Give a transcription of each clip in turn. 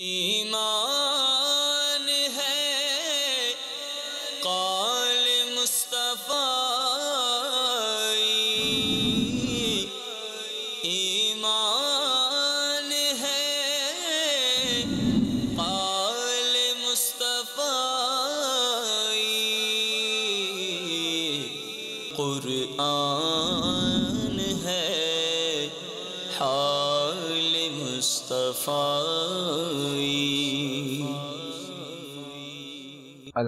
إيمان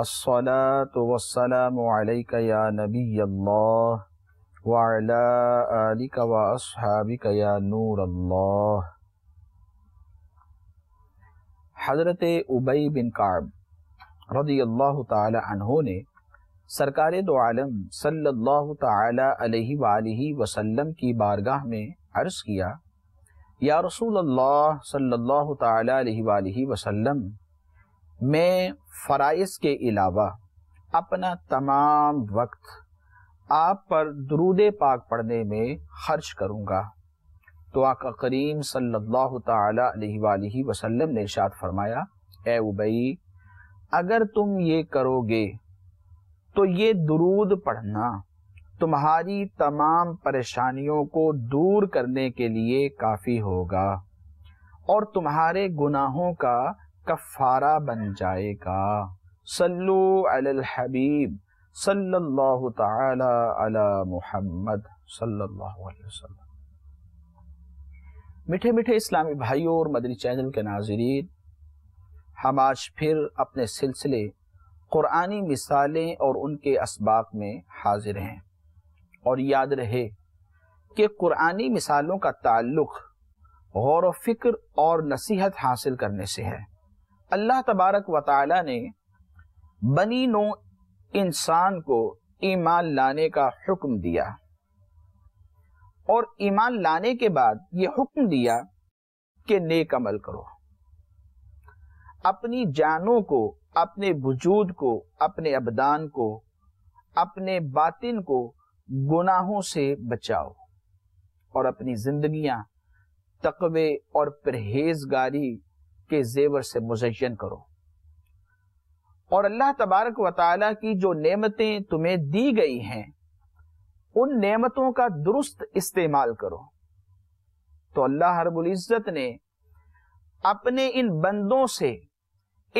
अस्सलातुवस्सलामुअलैक या नबी अल्लाह वअला आलिक व अस्हाबिक या नूर अल्लाह हज़रत उबई बिन काब रदी अल्लाह तहों ने सरकार दो आलम सल्लल्लाहु ताला अलैहि वसल्लम की बारगाह में अर्ज़ किया या रसूल अल्लाह सल्लल्लाहु ताला अलैहि वसल्लम मैं फ़राइज के अलावा अपना तमाम वक्त आप पर दरूद पाक पढ़ने में खर्च करूँगा तो आका करीम सल्लल्लाहु अलैहि वसल्लम ने इरशाद फरमाया ए उबई अगर तुम ये करोगे तो ये दरूद पढ़ना तुम्हारी तमाम परेशानियों को दूर करने के लिए काफ़ी होगा और तुम्हारे गुनाहों का कफ़ारा बन जाएगा सल्लु अल हबीब सल्लल्लाहु ताला अला मुहम्मद सल्लल्लाहु अलैहि वसल्लम मीठे मीठे इस्लामी भाइयों और मदनी चैनल के नाजरीन हम आज फिर अपने सिलसिले क़ुरानी मिसालें और उनके इसबाक में हाजिर हैं और याद रहे कि क़ुरानी मिसालों का ताल्लुक़ गौर व फिक्र और नसीहत हासिल करने से है अल्लाह तबारक व ने बनी नो इंसान को ईमान लाने का हुक्म दिया और ईमान लाने के बाद यह हुक्म दिया कि नेक अमल करो अपनी जानों को अपने वजूद को अपने अबदान को अपने बातिन को गुनाहों से बचाओ और अपनी जिंदगियां तकवे और परहेजगारी के जेवर से मुजयन करो और अल्लाह तबारक व की जो नेमतें तुम्हें दी गई हैं उन नेमतों का दुरुस्त इस्तेमाल करो तो अल्लाह हरबुल्ज़त ने अपने इन बंदों से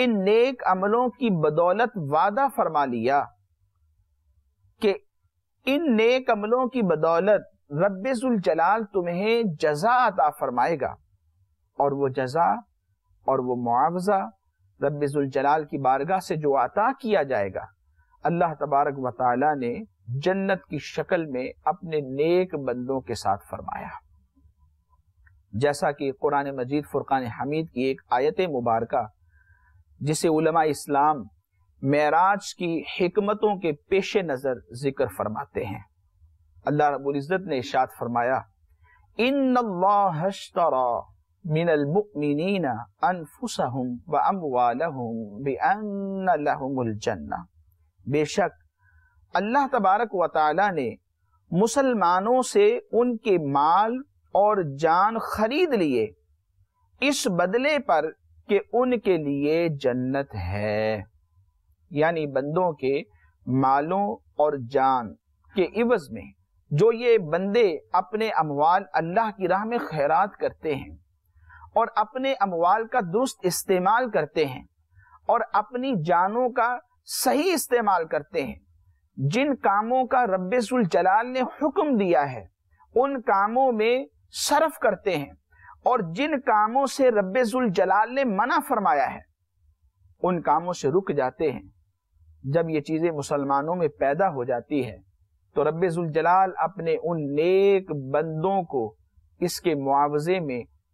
इन नेक अमलों की बदौलत वादा फरमा लिया कि इन नेक अमलों की बदौलत रबाल तुम्हें जजा अता फरमाएगा और वो जजा और वो मुआवजा रबाल की बारगाह से जो आता किया जाएगा अल्लाह तबारक वाली ने जन्नत की शक्ल में अपने नेक बंदों के साथ फरमाया जैसा कि कुरान मजीद फुरकान हमीद की एक आयत मुबारक जिसे उलमा इस्लाम मराज की हमतों के पेश नज़र जिक्र फरमाते हैं अल्लाह रबुल्ज़त ने शाद फरमाया इन من المؤمنين أنفسهم وأموالهم بأن لهم الجنة बेशक अल्लाह तबारक व ने मुसलमानों से उनके माल और जान खरीद लिए इस बदले पर कि उनके लिए जन्नत है यानी बंदों के मालों और जान के इवज में जो ये बंदे अपने अमवाल अल्लाह की राह में खैरात करते हैं और अपने अमवाल का दुरुस्त इस्तेमाल करते हैं और अपनी जानों का सही इस्तेमाल करते हैं जिन कामों का रब्बुल जलाल ने हुक्म दिया है उन कामों में सरफ करते हैं और जिन कामों से रब्बुल जलाल ने मना फरमाया है उन कामों से रुक जाते हैं जब ये चीजें मुसलमानों में पैदा हो जाती है तो रब्बुल जलाल अपने उन नेक बंदों को इसके मुआवजे में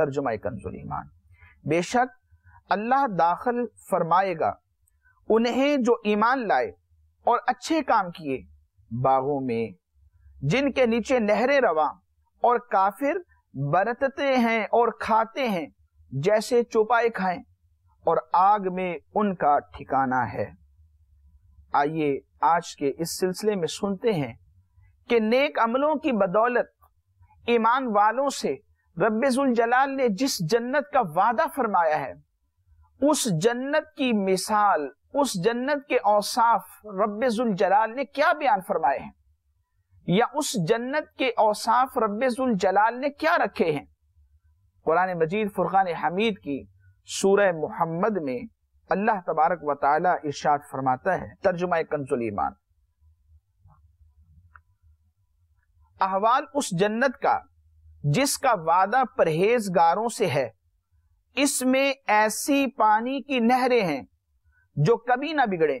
तर्जुमा कंजुल ईमान बेशक अल्लाह दाखिल फरमाएगा उन्हें जो ईमान लाए और अच्छे काम किए बागों में जिनके नीचे नहरें रवा और काफिर बरतते हैं और खाते हैं जैसे चौपाए खाएं और आग में उनका ठिकाना है आइए आज के इस सिलसिले में सुनते हैं कि नेक अमलों की बदौलत ईमान वालों से रबाल जलाल ने जिस जन्नत का वादा फरमाया है उस जन्नत की मिसाल उस जन्नत के औसाफ रबुल जलाल ने क्या बयान फरमाए हैं या उस जन्नत के औसाफ रबुल जलाल ने क्या रखे हैं कुरान मजीद फुरान हमीद की सूरह मोहम्मद में अल्लाह तबारक व इर्शाद फरमाता है तर्जुमा कंजुल ईमान अहवाल उस जन्नत का जिसका वादा परहेजगारों से है इसमें ऐसी पानी की नहरें हैं जो कभी ना बिगड़े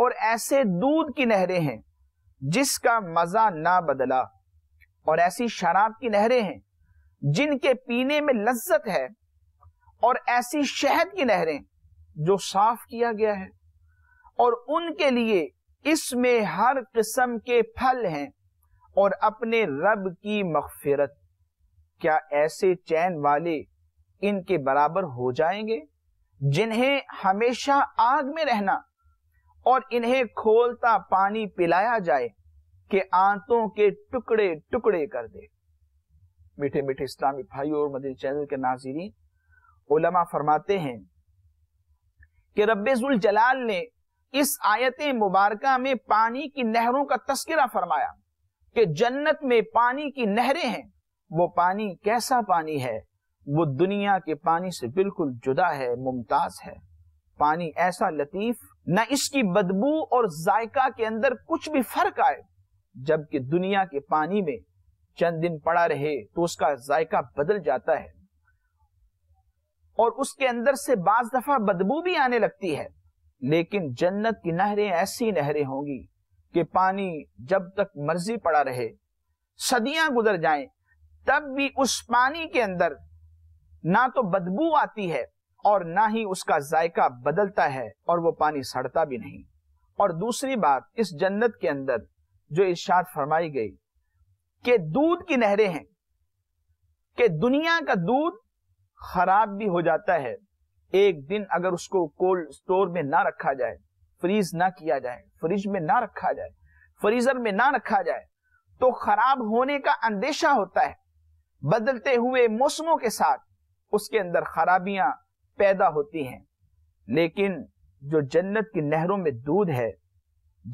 और ऐसे दूध की नहरें हैं जिसका मजा ना बदला और ऐसी शराब की नहरें हैं जिनके पीने में लज्जत है और ऐसी शहद की नहरें जो साफ किया गया है और उनके लिए इसमें हर किस्म के फल हैं और अपने रब की मगफिरत क्या ऐसे चैन वाले इनके बराबर हो जाएंगे जिन्हें हमेशा आग में रहना और इन्हें खोलता पानी पिलाया जाए कि आंतों के टुकड़े टुकड़े कर दे मीठे मीठे इस्लामी भाई और मदीन चैनल के नाजीरीन उलमा फरमाते हैं कि रबेजुल जलाल ने इस आयत मुबारक में पानी की नहरों का तस्करा फरमाया कि जन्नत में पानी की नहरें हैं वो पानी कैसा पानी है वो दुनिया के पानी से बिल्कुल जुदा है मुमताज है पानी ऐसा लतीफ न इसकी बदबू और जायका के अंदर कुछ भी फर्क आए जबकि दुनिया के पानी में चंद दिन पड़ा रहे तो उसका जायका बदल जाता है और उसके अंदर से बाज दफा बदबू भी आने लगती है लेकिन जन्नत की नहरें ऐसी नहरें होंगी कि पानी जब तक मर्जी पड़ा रहे सदियां गुजर जाएं तब भी उस पानी के अंदर ना तो बदबू आती है और ना ही उसका जायका बदलता है और वो पानी सड़ता भी नहीं और दूसरी बात इस जन्नत के अंदर जो इर्शाद फरमाई गई कि दूध की नहरें हैं कि दुनिया का दूध खराब भी हो जाता है एक दिन अगर उसको कोल्ड स्टोर में ना रखा जाए फ्रीज ना किया जाए फ्रिज में ना रखा जाए फ्रीजर में ना रखा जाए तो खराब होने का अंदेशा होता है बदलते हुए मौसमों के साथ उसके अंदर खराबियां पैदा होती हैं लेकिन जो जन्नत की नहरों में दूध है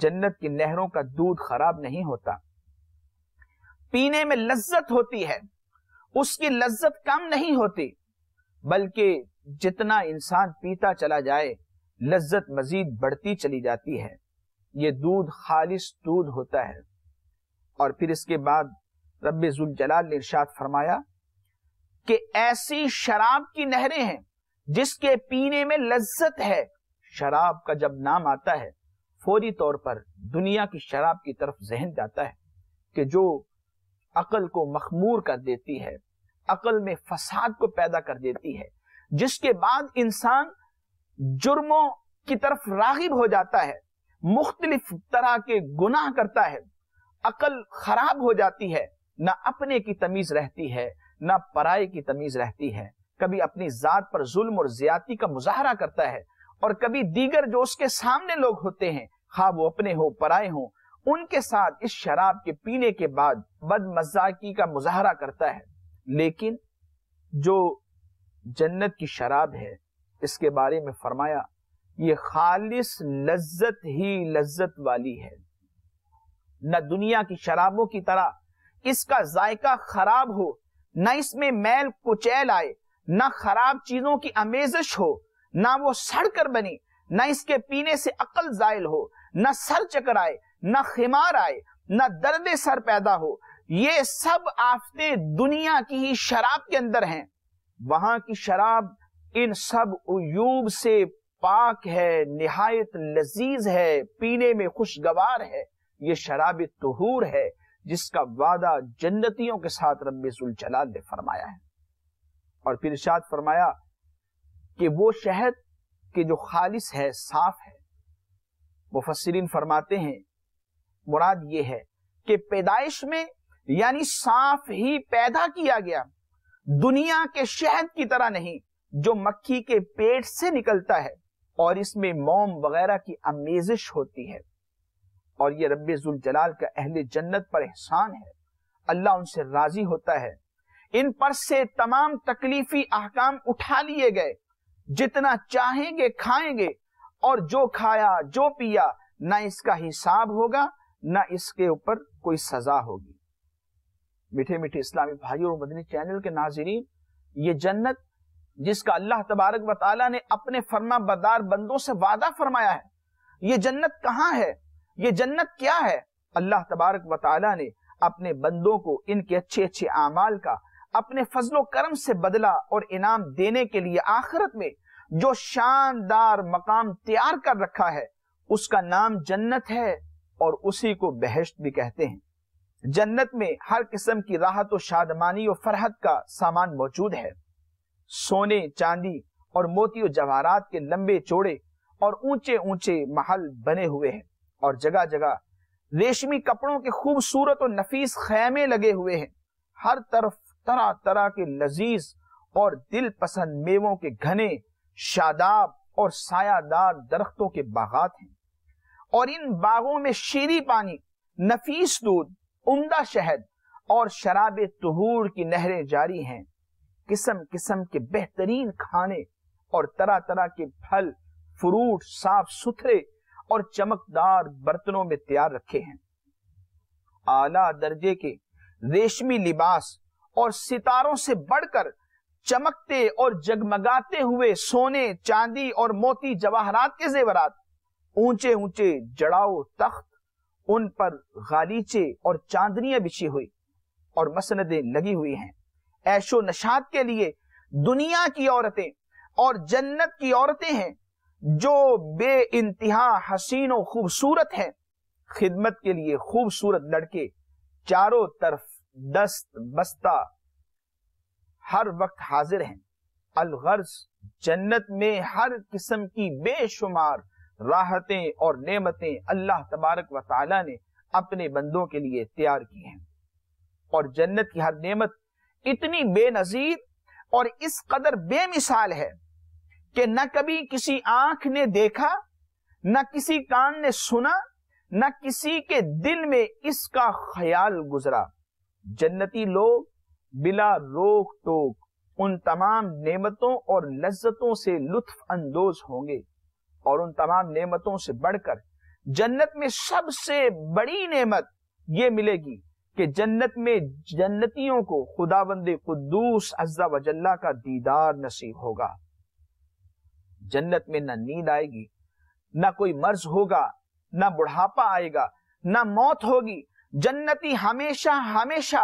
जन्नत की नहरों का दूध खराब नहीं होता पीने में लज्जत होती है उसकी लज्जत कम नहीं होती बल्कि जितना इंसान पीता चला जाए लज्जत मजीद बढ़ती चली जाती है ये दूध खालिश दूध होता है और फिर इसके बाद रबाल ने इर्शाद फरमाया कि ऐसी शराब की नहरें हैं जिसके पीने में लज्जत है शराब का जब नाम आता है फौरी तौर पर दुनिया की शराब की तरफ जहन जाता है कि जो अकल को मखमूर कर देती है अकल में फसाद को पैदा कर देती है जिसके बाद इंसान जुर्मों की तरफ रागिब हो जाता है मुख्तलिफ तरह के गुनाह करता है अकल खराब हो जाती है ना अपने की तमीज रहती है ना पराये की तमीज रहती है कभी अपनी जात पर जुल्म और ज्यादा का मुजाहरा करता है और कभी दीगर जो उसके सामने लोग होते हैं खा हाँ, वो अपने हो पराए हो उनके साथ इस शराब के पीने के बाद बदमजाकी का मुजाहरा करता है लेकिन जो जन्नत की शराब है इसके बारे में फरमाया ये खालिस लज्जत ही लज्जत वाली है न दुनिया की शराबों की तरह इसका जायका खराब हो न इसमें मैल कुचैल आए न खराब चीजों की अमेजिश हो ना वो सड़कर बने न इसके पीने से अकल जायल हो न सर चकर आए न खिमार आए न दर्द सर पैदा हो ये सब आफते दुनिया की ही शराब के अंदर हैं वहां की शराब इन सब उयूब से पाक है निहायत लजीज है पीने में खुशगवार है ये शराब तहूर है जिसका वादा जन्नतियों के साथ रब्बुल जलाल ने फरमाया है और फिर इर्शाद फरमाया कि वो शहद के जो खालिस है साफ है मुफसरीन फरमाते हैं मुराद ये है कि पैदाइश में यानी साफ ही पैदा किया गया दुनिया के शहद की तरह नहीं जो मक्खी के पेट से निकलता है और इसमें मोम वगैरह की अमेजिश होती है और ये रब जलाल का अहल जन्नत पर एहसान है अल्लाह उनसे राजी होता है इन पर से तमाम तकलीफी अहकाम उठा लिए गए जितना चाहेंगे खाएंगे और जो खाया जो पिया ना इसका हिसाब होगा ना इसके ऊपर कोई सजा होगी मीठे मीठे इस्लामी भाई और मदनी चैनल के नाजरीन ये जन्नत जिसका अल्लाह तबारक वाली ने अपने फर्मा बदार बंदों से वादा फरमाया है ये जन्नत कहाँ है ये जन्नत क्या है अल्लाह तबारक व ने अपने बंदों को इनके अच्छे अच्छे अमाल का अपने फजलो करम से बदला और इनाम देने के लिए आखिरत में जो शानदार मकाम तैयार कर रखा है उसका नाम जन्नत है और उसी को बहश्त भी कहते हैं जन्नत में हर किस्म की राहत और शादमानी और फरहत का सामान मौजूद है सोने चांदी और मोती और जवाहरात के लंबे चौड़े और ऊंचे ऊंचे महल बने हुए हैं और जगह जगह रेशमी कपड़ों के खूबसूरत और नफीस खैमे लगे हुए हैं हर तरफ तरह तरह के लजीज और दिल पसंद मेवों के घने शादाब और सायादार दरख्तों के बागात हैं और इन बागों में शीरी पानी नफीस दूध उमदा शहद और शराब तहूर की नहरें जारी हैं किस्म किस्म के बेहतरीन खाने और तरह तरह के फल फ्रूट साफ सुथरे और चमकदार बर्तनों में तैयार रखे हैं आला दर्जे के रेशमी लिबास और सितारों से बढ़कर चमकते और जगमगाते हुए सोने चांदी और मोती जवाहरात के जेवरात ऊंचे ऊंचे जड़ाओ तख्त उन पर गालीचे और चांदनियां बिछी हुई और मसनदें लगी हुई हैं ऐशो नशात के लिए दुनिया की औरतें और जन्नत की औरतें हैं जो बे इंतहा हसीन और खूबसूरत है खिदमत के लिए खूबसूरत लड़के चारों तरफ दस्त बस्ता हर वक्त हाजिर हैं अलगर्ज जन्नत में हर किस्म की बेशुमार राहतें और नेमतें अल्लाह तबारक व ताला ने अपने बंदों के लिए तैयार की हैं और जन्नत की हर नेमत इतनी बेनजीर और इस कदर बेमिसाल है कि न कभी किसी आंख ने देखा न किसी कान ने सुना न किसी के दिल में इसका ख्याल गुजरा जन्नती लोग बिला रोक टोक उन तमाम नेमतों और लज्जतों से लुत्फ अंदोज होंगे और उन तमाम नेमतों से बढ़कर जन्नत में सबसे बड़ी नेमत यह मिलेगी कि जन्नत में जन्नतियों को खुदाबंद कुद्दूस अज्जा वजल्ला का दीदार नसीब होगा जन्नत में ना नींद आएगी ना कोई मर्ज होगा ना बुढ़ापा आएगा ना मौत होगी जन्नती हमेशा हमेशा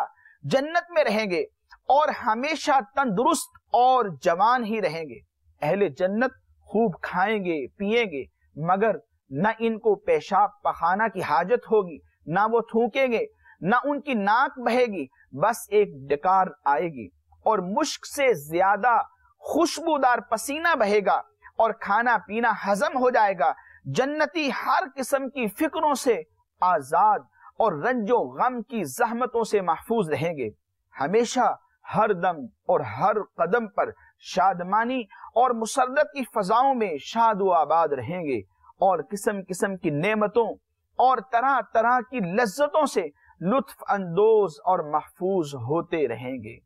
जन्नत में रहेंगे और हमेशा तंदुरुस्त और जवान ही रहेंगे अहले जन्नत खूब खाएंगे पिएंगे मगर न इनको पेशाब पखाना की हाजत होगी ना वो थूकेंगे ना उनकी नाक बहेगी बस एक डकार आएगी और मुश्क से ज्यादा खुशबूदार पसीना बहेगा और खाना पीना हजम हो जाएगा जन्नती हर किस्म की फिक्रों से आजाद और रंजो गम की जहमतों से महफूज रहेंगे हमेशा हर दम और हर कदम पर शादमानी और मुसरत की फजाओं में शाद आबाद रहेंगे और किस्म किस्म की नेमतों और तरह तरह की लज्जतों से लुत्फ अंदोज और महफूज होते रहेंगे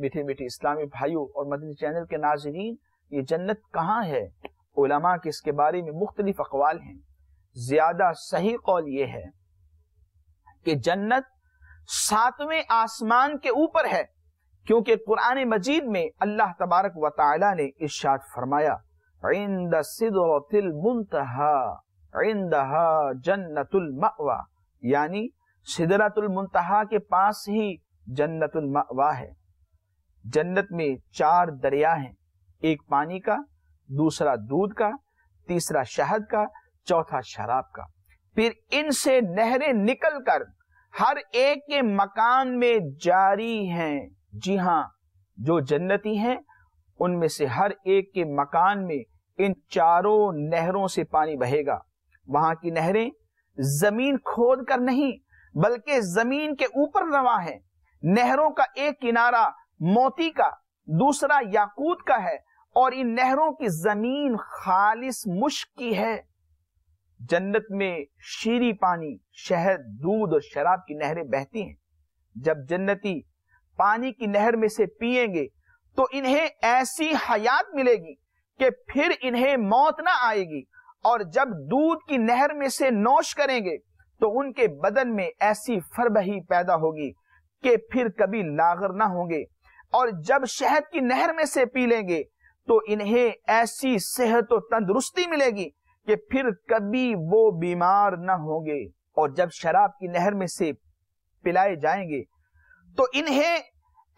मीठे मीठे इस्लामी भाइयों और मदनी चैनल के नाजरीन ये जन्नत कहाँ है उलमा के इसके बारे में मुख्तलिफ अकवाल हैं ज्यादा सही कौल ये है कि जन्नत सातवें आसमान के ऊपर है क्योंकि कुरान मजीद में अल्लाह तबारक व ताला ने इर्शाद फरमाया जन्नतुल यानी सिदरतुल के पास ही जन्नतुल है जन्नत में चार दरिया हैं एक पानी का दूसरा दूध का तीसरा शहद का चौथा शराब का फिर इनसे नहरें निकलकर हर एक के मकान में जारी हैं जी हां जो जन्नती हैं उनमें से हर एक के मकान में इन चारों नहरों से पानी बहेगा वहां की नहरें जमीन खोद कर नहीं बल्कि जमीन के ऊपर रवा है नहरों का एक किनारा मोती का दूसरा याकूत का है और इन नहरों की जमीन खालिस मुश्क की है जन्नत में शीरी पानी शहद दूध और शराब की नहरें बहती हैं जब जन्नती पानी की नहर में से पिएंगे तो इन्हें ऐसी हयात मिलेगी कि फिर इन्हें मौत ना आएगी और जब दूध की नहर में से नोश करेंगे तो उनके बदन में ऐसी फरबही पैदा होगी कि फिर कभी लागर ना होंगे और जब शहद की नहर में से पी लेंगे तो इन्हें ऐसी सेहत और तंदुरुस्ती मिलेगी कि फिर कभी वो बीमार ना होंगे और जब शराब की नहर में से पिलाए जाएंगे तो इन्हें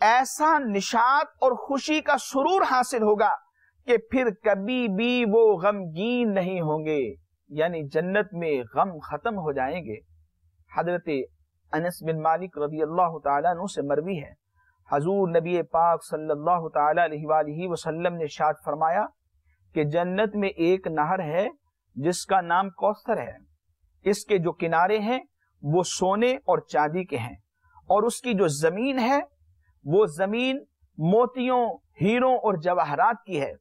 ऐसा निशाद और खुशी का सुरूर हासिल होगा कि फिर कभी भी वो गमगीन नहीं होंगे यानी जन्नत में गम खत्म हो जाएंगे हजरत अनस बिन मालिक रबी अल्लाह तु से मरवी है हजूर नबी पाक सल्लल्लाहु अलैहि वसल्लम ने शाद फरमाया कि जन्नत में एक नहर है जिसका नाम कौस्तर है इसके जो किनारे हैं वो सोने और चांदी के हैं और उसकी जो जमीन है वो जमीन मोतियों हीरों और जवाहरात की है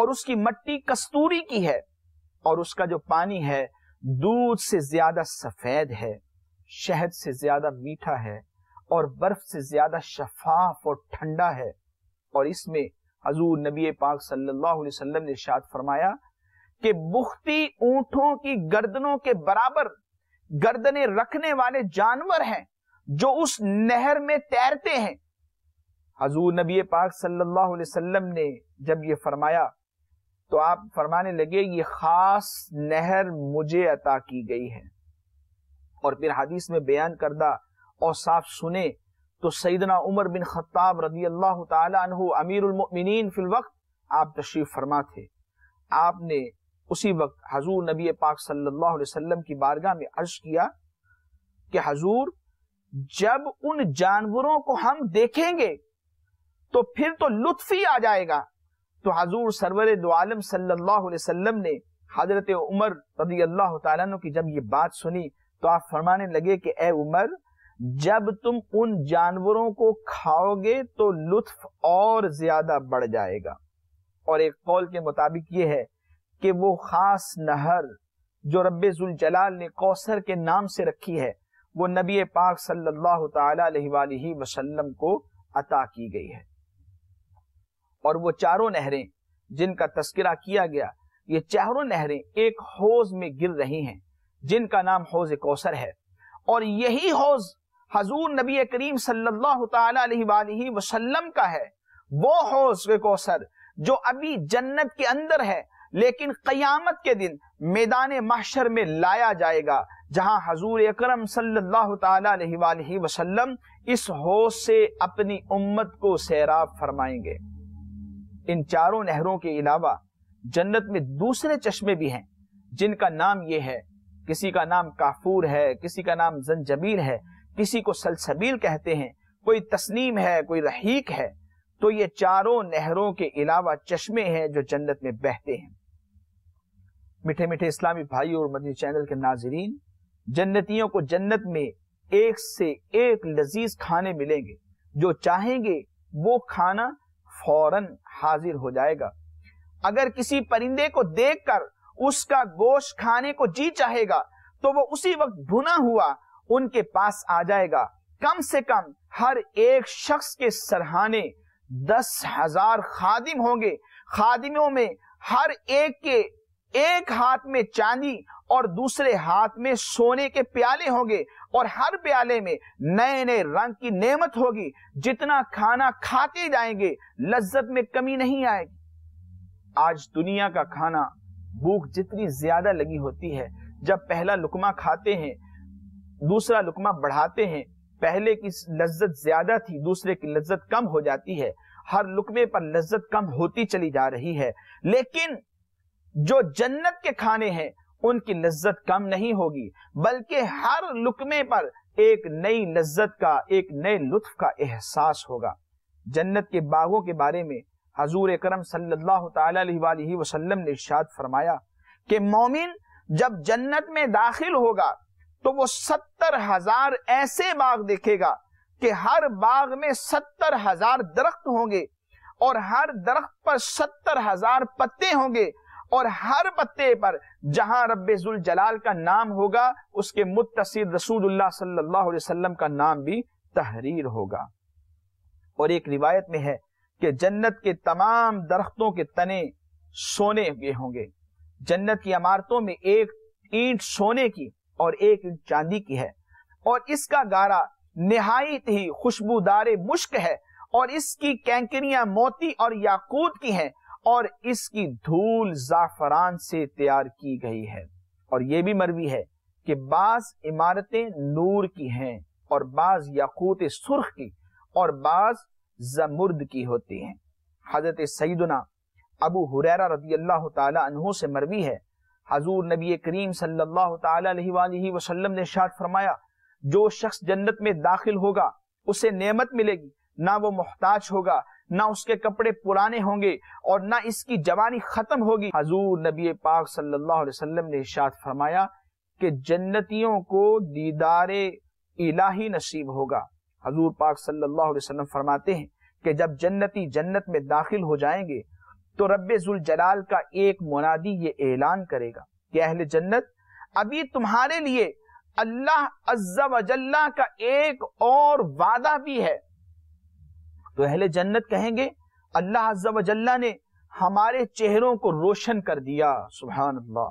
और उसकी मट्टी कस्तूरी की है और उसका जो पानी है दूध से ज्यादा सफेद है शहद से ज्यादा मीठा है और बर्फ से ज्यादा शफाफ और ठंडा है और इसमें हजूर नबी पाक सल्लल्लाहु अलैहि वसल्लम ने शाद फरमाया कि बुख्ती ऊंटों की गर्दनों के बराबर गर्दने रखने वाले जानवर हैं जो उस नहर में तैरते हैं हजूर नबी पाक सल्लल्लाहु अलैहि वसल्लम ने जब ये फरमाया तो आप फरमाने लगे ये खास नहर मुझे अता की गई है और फिर हदीस में बयान करदा और साफ सुने तो सईदना उमर बिन खत्ताब रदी अल्लाह तु अमीरमिन फिल वक्त आप तशरीफ फरमा थे आपने उसी वक्त हजूर नबी पाक सल्लल्लाहु अलैहि वसल्लम की बारगाह में अर्ज किया कि हजूर जब उन जानवरों को हम देखेंगे तो फिर तो लुत्फ ही आ जाएगा तो हजूर सरवर दो सल्लाह सल्लल्लाहु अलैहि वसल्लम ने हजरत उमर रदी अल्लाह तु की जब ये बात सुनी तो आप फरमाने लगे कि ए उमर जब तुम उन जानवरों को खाओगे तो लुत्फ और ज्यादा बढ़ जाएगा और एक कौल के मुताबिक ये है कि वो खास नहर जो रबाल जलाल ने कौसर के नाम से रखी है वो नबी पाक सल्लल्लाहु अलैहि वसल्लम को अता की गई है और वो चारों नहरें जिनका तस्करा किया गया ये चारों नहरें एक हौज में गिर रही हैं जिनका नाम हौज कौसर है और यही हौज हजूर नबी करीम सल्लल्लाहु का है वो हौस कोसर जो अभी जन्नत के अंदर है लेकिन कयामत के दिन मैदान महशर में लाया जाएगा जहां हजूर अक्रम सल्लाम वसल्लम इस होश से अपनी उम्मत को सैराब फरमाएंगे इन चारों नहरों के अलावा जन्नत में दूसरे चश्मे भी हैं जिनका नाम ये है किसी का नाम काफूर है किसी का नाम जंजबीर है किसी को सलसबील कहते हैं कोई तस्नीम है कोई रहीक है तो ये चारों नहरों के अलावा चश्मे हैं जो जन्नत में बहते हैं मीठे मीठे इस्लामी भाई और मदनी चैनल के नाजरीन जन्नतियों को जन्नत में एक से एक लजीज खाने मिलेंगे जो चाहेंगे वो खाना फौरन हाजिर हो जाएगा अगर किसी परिंदे को देखकर उसका गोश्त खाने को जी चाहेगा तो वो उसी वक्त भुना हुआ उनके पास आ जाएगा कम से कम हर एक शख्स के सरहाने दस हजार खादिम होंगे खादिमों में हर एक के एक हाथ में चांदी और दूसरे हाथ में सोने के प्याले होंगे और हर प्याले में नए नए रंग की नेमत होगी जितना खाना खाते जाएंगे लज्जत में कमी नहीं आएगी आज दुनिया का खाना भूख जितनी ज्यादा लगी होती है जब पहला लुकमा खाते हैं दूसरा लुकमा बढ़ाते हैं पहले की लज्जत ज्यादा थी दूसरे की लज्जत कम हो जाती है हर लुकमे पर लज्जत कम होती चली जा रही है लेकिन जो जन्नत के खाने हैं उनकी लज्जत कम नहीं होगी बल्कि हर लुकमे पर एक नई लज्जत का एक नए लुत्फ का एहसास होगा जन्नत के बागों के बारे में हजूर करम सल्लल्लाहु ने इर्शाद फरमाया कि मोमिन जब जन्नत में दाखिल होगा तो वो सत्तर हजार ऐसे बाग देखेगा कि हर बाग में सत्तर हजार दरख्त होंगे और हर दरख्त पर सत्तर हजार पत्ते होंगे और हर पत्ते पर जहां रब्बुल जलाल का नाम होगा उसके मुतसर रसूलुल्लाह सल्लल्लाहु अलैहि वसल्लम का नाम भी तहरीर होगा और एक रिवायत में है कि जन्नत के तमाम दरख्तों के तने सोने के होंगे जन्नत की इमारतों में एक ईंट सोने की और एक इंच चांदी की है और इसका गारा निहायत ही खुशबूदार मुश्क है और इसकी कैंकरियां मोती और याकूत की हैं और इसकी धूल जाफरान से तैयार की गई है और यह भी मरवी है कि बाज इमारतें नूर की हैं और बाज याकूत सुर्ख की और बाज जमुर्द की होती हैं हजरत सईदना अबू हुरैरा रदी अल्लाह तु से मरवी है हजूर नबी करीम सल्लाम ने शाद फरमाया जो शख्स जन्नत में दाखिल होगा उसे नमत मिलेगी ना वो मोहताज होगा ना उसके कपड़े पुराने होंगे और ना इसकी जवानी खत्म होगी हजूर नबी पाक सल्लल्लाहु अलैहि वसल्लम ने इशात फरमाया कि जन्नतियों को दीदार इलाही नसीब होगा हजूर पाक सल्लल्लाहु अलैहि वसल्लम फरमाते हैं कि जब जन्नती जन्नत में दाखिल हो जाएंगे तो रब जलाल का एक मुनादी ये ऐलान करेगा कि अहले जन्नत अभी तुम्हारे लिए अल्लाह अज्जा वजल्ला का एक और वादा भी है तो अहले जन्नत कहेंगे अल्लाह अज्जा वजल्ला ने हमारे चेहरों को रोशन कर दिया सुबहान अल्लाह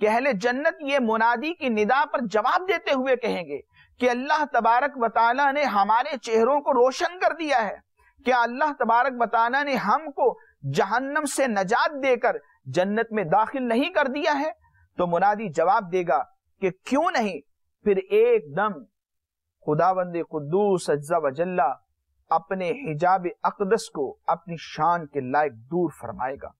कि अहले जन्नत ये मुनादी की निदा पर जवाब देते हुए कहेंगे कि अल्लाह तबारक बताना ने हमारे चेहरों को रोशन कर दिया है क्या अल्लाह तबारक बताना ने हमको जहन्नम से नजात देकर जन्नत में दाखिल नहीं कर दिया है तो मुनादी जवाब देगा कि क्यों नहीं फिर एकदम खुदाबंद कुद्दूस अज्जा वजल्ला अपने हिजाब अकदस को अपनी शान के लायक दूर फरमाएगा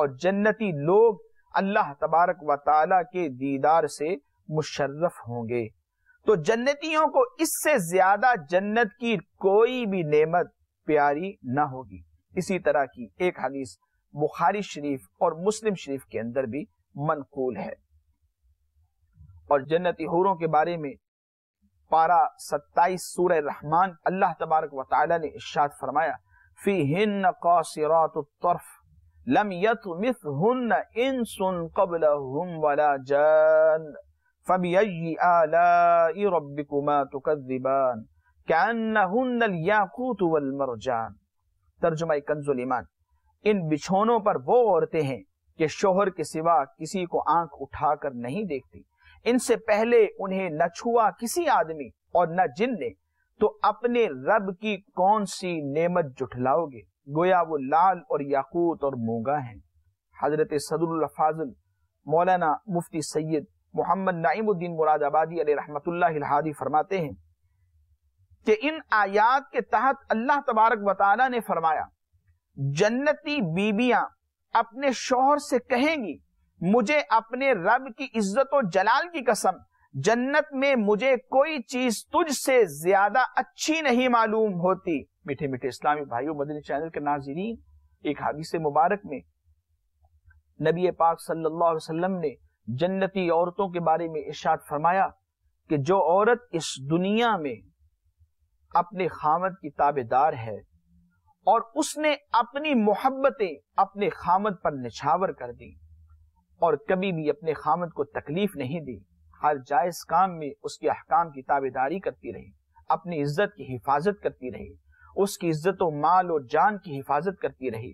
और जन्नती लोग अल्लाह तबारक व ताला के दीदार से मुशर्रफ होंगे तो जन्नतियों को इससे ज्यादा जन्नत की कोई भी नेमत प्यारी ना होगी इसी तरह की एक हदीस बुखारी शरीफ और मुस्लिम शरीफ के अंदर भी मनकूल है और जन्नती हूरों के बारे में पारा सत्ताईस सूर रहमान अल्लाह तबारक व ताला ने इशाद फरमाया फी हिन्न कासिरातुत्तर्फ लम यतमिथहुन्न इंसुन कबलहुम वला जान फबियय्यि आलाइ रब्बिकुमा तुकذبان كأنهن الياقوت والمرجان तर्जुमा कंजुलिमान इन बिछोनों पर वो औरतें हैं कि शोहर के सिवा किसी को आंख उठाकर नहीं देखती इनसे पहले उन्हें न छुआ किसी आदमी और न जिन ने तो अपने रब की कौन सी नेमत जुठलाओगे गोया वो लाल और याकूत और मूंगा हैं हजरत सदुल्ला फाजल मौलाना मुफ्ती सैयद मोहम्मद नाइमुद्दीन मुरादाबादी अली रहमतुल्लाह फरमाते हैं कि इन आयात के तहत अल्लाह तबारक बताला ने फरमाया जन्नती बीबियां अपने शोहर से कहेंगी मुझे अपने रब की इज्जत और जलाल की कसम जन्नत में मुझे कोई चीज तुझसे ज्यादा अच्छी नहीं मालूम होती मीठे मीठे इस्लामी भाइयों मदनी चैनल के नाजरीन एक हादिस मुबारक में नबी पाक सल्लल्लाहु अलैहि वसल्लम ने जन्नती औरतों के बारे में इशाद फरमाया कि जो औरत इस दुनिया में अपने खामद की ताबेदार है और उसने अपनी मोहब्बतें अपने खामद पर निछावर कर दी और कभी भी अपने खामद को तकलीफ नहीं दी हर जायज काम में उसके अहकाम की ताबेदारी करती रही अपनी इज्जत की हिफाजत करती रही उसकी इज्जत और माल और जान की हिफाजत करती रही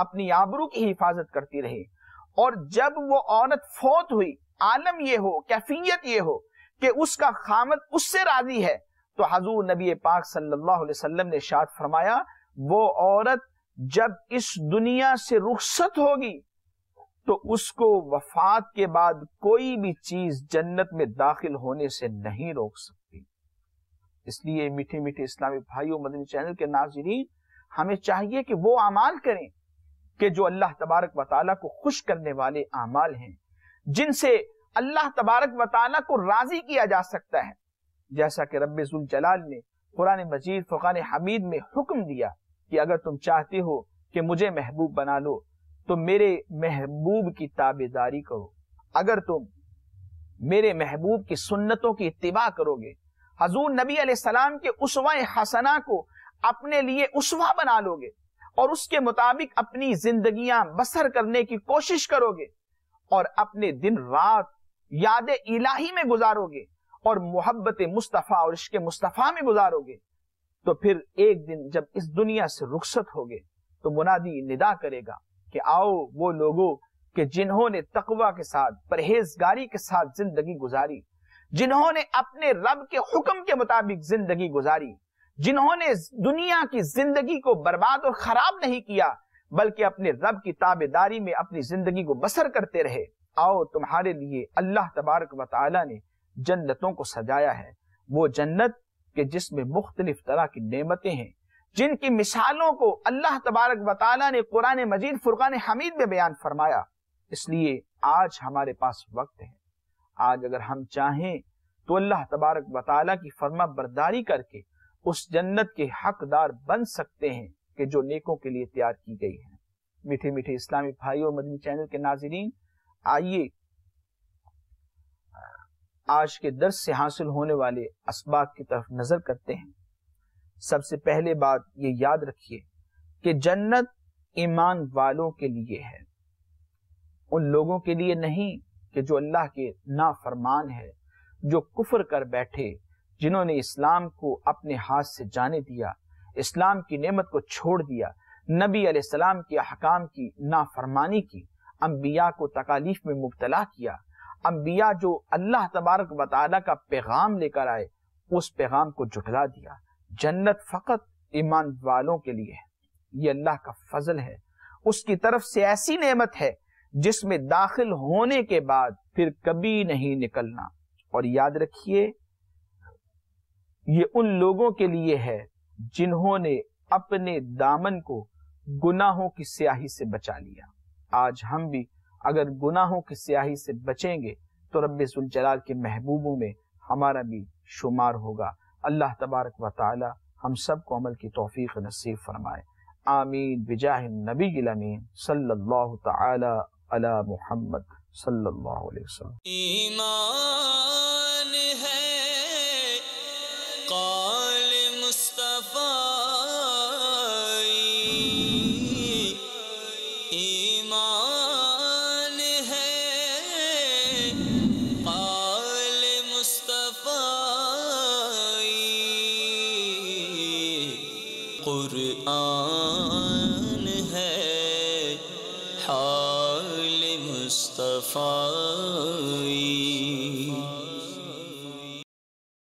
अपनी आबरू की हिफाजत करती रही और जब वो औरत फौत हुई आलम यह हो कैफियत यह हो कि उसका खामत उससे राजी है तो हजूर नबी पाक सल्लल्लाहु अलैहि वसल्लम ने शाद फरमाया वो औरत जब इस दुनिया से रुखसत होगी तो उसको वफात के बाद कोई भी चीज जन्नत में दाखिल होने से नहीं रोक सकती इसलिए मीठे मीठे इस्लामी भाइयों मदनी चैनल के नाजरीन हमें चाहिए कि वो अमाल करें कि जो अल्लाह तबारक वाली को खुश करने वाले अमाल हैं जिनसे अल्लाह तबारक वाली को राजी किया जा सकता है जैसा कि रब जलाल ने कुरान मजीद फुकान हमीद में हुक्म दिया कि अगर तुम चाहते हो कि मुझे महबूब बना लो तो मेरे महबूब की ताबेदारी करो अगर तुम मेरे महबूब की सुन्नतों की इतवा करोगे हजूर नबी सलाम के उसवा हसना को अपने लिए उसवा बना लोगे और उसके मुताबिक अपनी जिंदगियां बसर करने की कोशिश करोगे और अपने दिन रात याद इलाही में गुजारोगे और मोहब्बत मुस्तफ़ा और इश्क मुस्तफ़ा में गुजारोगे तो फिर एक दिन जब इस दुनिया से रुखसत होगे तो मुनादी निदा करेगा कि आओ वो लोगों के जिन्होंने तकवा के साथ परहेजगारी के साथ जिंदगी गुजारी जिन्होंने अपने रब के हुक्म के मुताबिक जिंदगी गुजारी जिन्होंने दुनिया की जिंदगी को बर्बाद और खराब नहीं किया बल्कि अपने रब की ताबेदारी में अपनी जिंदगी को बसर करते रहे आओ तुम्हारे लिए अल्लाह तबारक वाली ने जन्नतों को सजाया है वो जन्नत के जिसमें मुख्तलिफ तरह की नेमतें हैं जिनकी मिसालों को अल्लाह तबारक वाली ने कुरान मजीद फुरकान हमीद में बयान फरमाया इसलिए आज हमारे पास वक्त है आज अगर हम चाहें तो अल्लाह तबारक वाली की फर्मा बरदारी करके उस जन्नत के हकदार बन सकते हैं कि जो नेकों के लिए तैयार की गई है मीठे मीठे इस्लामी भाई और मदनी चैनल के नाजरीन आइए आज के दर्स से हासिल होने वाले इसबाक की तरफ नजर करते हैं सबसे पहले बात ये याद रखिए कि जन्नत ईमान वालों के लिए है उन लोगों के लिए नहीं कि जो अल्लाह के नाफरमान है जो कुफर कर बैठे जिन्होंने इस्लाम को अपने हाथ से जाने दिया इस्लाम की नेमत को छोड़ दिया नबी सलाम के अहकाम की नाफरमानी की अम्बिया को तकालीफ में मुबतला किया अम्बिया जो अल्लाह तबारक वाली का पैगाम लेकर आए उस पैगाम को जुटला दिया जन्नत फ़कत ईमान वालों के लिए है ये अल्लाह का फजल है उसकी तरफ से ऐसी नेमत है जिसमें दाखिल होने के बाद फिर कभी नहीं निकलना और याद रखिए ये उन लोगों के लिए है जिन्होंने अपने दामन को गुनाहों की स्याही से बचा लिया आज हम भी अगर गुनाहों की स्याही से बचेंगे तो रबाल के महबूबों में हमारा भी शुमार होगा अल्लाह तबारक व ताली हम सब को अमल की तोफ़ी नसीब फरमाए आमीन बिजाह नबी सल्लल्लाहु ताला अला मोहम्मद सल्लल्लाहु अलैहि वसल्लम